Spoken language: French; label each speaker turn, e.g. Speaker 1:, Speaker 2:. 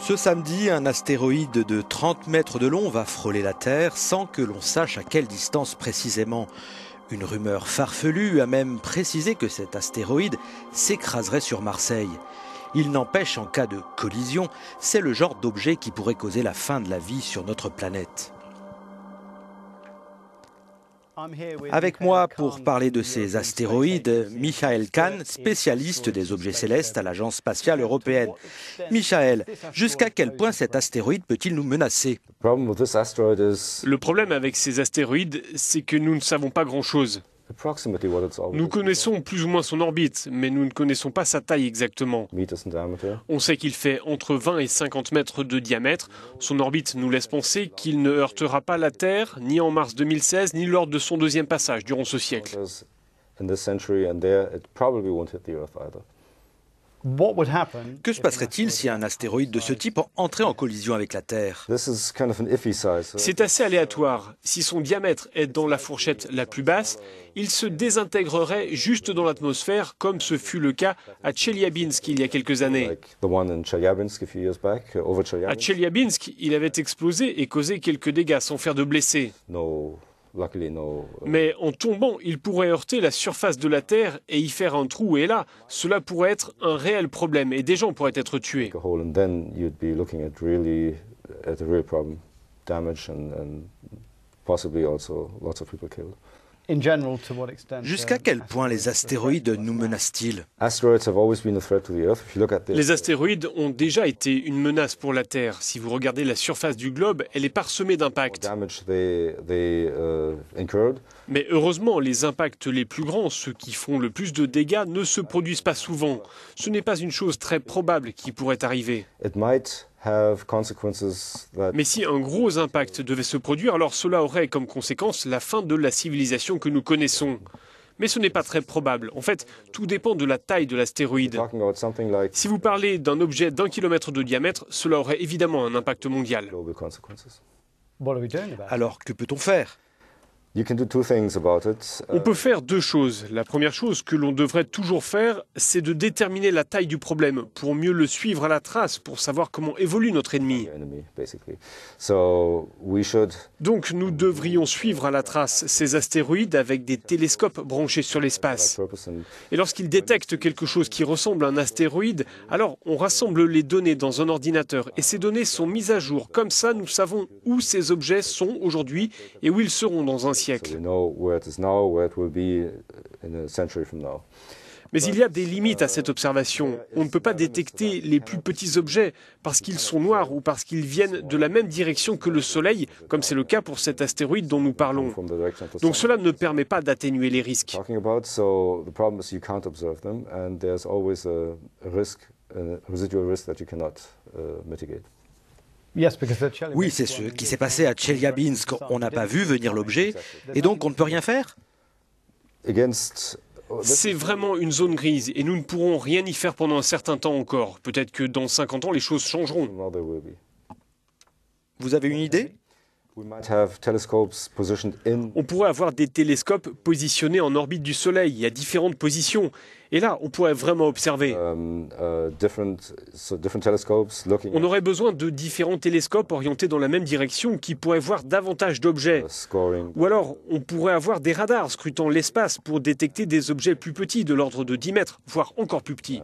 Speaker 1: Ce samedi, un astéroïde de 30 mètres de long va frôler la Terre sans que l'on sache à quelle distance précisément. Une rumeur farfelue a même précisé que cet astéroïde s'écraserait sur Marseille. Il n'empêche, en cas de collision, c'est le genre d'objet qui pourrait causer la fin de la vie sur notre planète. Avec moi pour parler de ces astéroïdes, Michael Kahn, spécialiste des objets célestes à l'Agence spatiale européenne. Michael, jusqu'à quel point cet astéroïde
Speaker 2: peut-il nous menacer Le
Speaker 3: problème avec ces astéroïdes, c'est que nous ne savons pas grand-chose. Nous connaissons plus ou moins son orbite, mais nous ne connaissons pas sa taille exactement. On sait qu'il fait entre 20 et 50 mètres de diamètre. Son orbite nous laisse penser qu'il ne heurtera pas la Terre, ni en mars 2016, ni lors de son deuxième passage durant ce siècle.
Speaker 2: Que se passerait-il si un astéroïde de ce type entrait en collision avec la Terre C'est
Speaker 3: assez aléatoire. Si son diamètre est dans la fourchette la plus basse, il se désintégrerait juste dans l'atmosphère, comme ce fut le cas à Chelyabinsk il y a quelques années. À Chelyabinsk, il avait explosé et causé quelques dégâts sans faire de blessés. Euh. Mais en tombant, il pourrait heurter la surface de la Terre et y faire un trou, et là, cela pourrait être un réel problème, et des gens pourraient être tués. Jusqu'à uh,
Speaker 2: quel point les astéroïdes nous menacent-ils Les
Speaker 3: astéroïdes ont déjà été une menace pour la Terre. Si vous regardez la surface du globe, elle est parsemée d'impacts. Uh, Mais heureusement, les impacts les plus grands, ceux qui font le plus de dégâts, ne se produisent pas souvent. Ce n'est pas une chose très probable qui pourrait arriver. Mais si un gros impact devait se produire, alors cela aurait comme conséquence la fin de la civilisation que nous connaissons. Mais ce n'est pas très probable. En fait, tout dépend de la taille de l'astéroïde. Si vous parlez d'un objet d'un kilomètre de diamètre, cela aurait évidemment un impact mondial.
Speaker 2: Alors que peut-on faire on peut
Speaker 3: faire deux choses. La première chose que l'on devrait toujours faire, c'est de déterminer la taille du problème pour mieux le suivre à la trace, pour savoir comment évolue notre ennemi. Donc nous devrions suivre à la trace ces astéroïdes avec des télescopes branchés sur l'espace. Et lorsqu'ils détectent quelque chose qui ressemble à un astéroïde, alors on rassemble les données dans un ordinateur et ces données sont mises à jour. Comme ça, nous savons où ces objets sont aujourd'hui et où ils seront dans un mais il y a des limites à uh, cette observation. On ne peut pas détecter les plus petits objets parce qu'ils sont noirs ou parce qu'ils viennent de la même direction que le Soleil, comme c'est le cas pour cet astéroïde dont nous parlons. Donc
Speaker 2: cela ne permet pas d'atténuer les risques.
Speaker 1: Oui, c'est ce qui s'est passé à Chelyabinsk. On n'a pas vu venir l'objet, et donc on ne peut
Speaker 2: rien faire oh,
Speaker 3: c'est vraiment une zone grise et nous ne pourrons rien y faire pendant un certain temps encore. Peut-être que dans 50 ans, les choses changeront. Vous avez une idée on pourrait avoir des télescopes positionnés en orbite du Soleil, à différentes positions. Et là, on pourrait vraiment observer. Um, uh, on aurait besoin de différents télescopes orientés dans la même direction qui pourraient voir davantage d'objets. Ou alors, on pourrait avoir des radars scrutant l'espace pour détecter des objets plus petits, de l'ordre de 10 mètres, voire encore plus petits.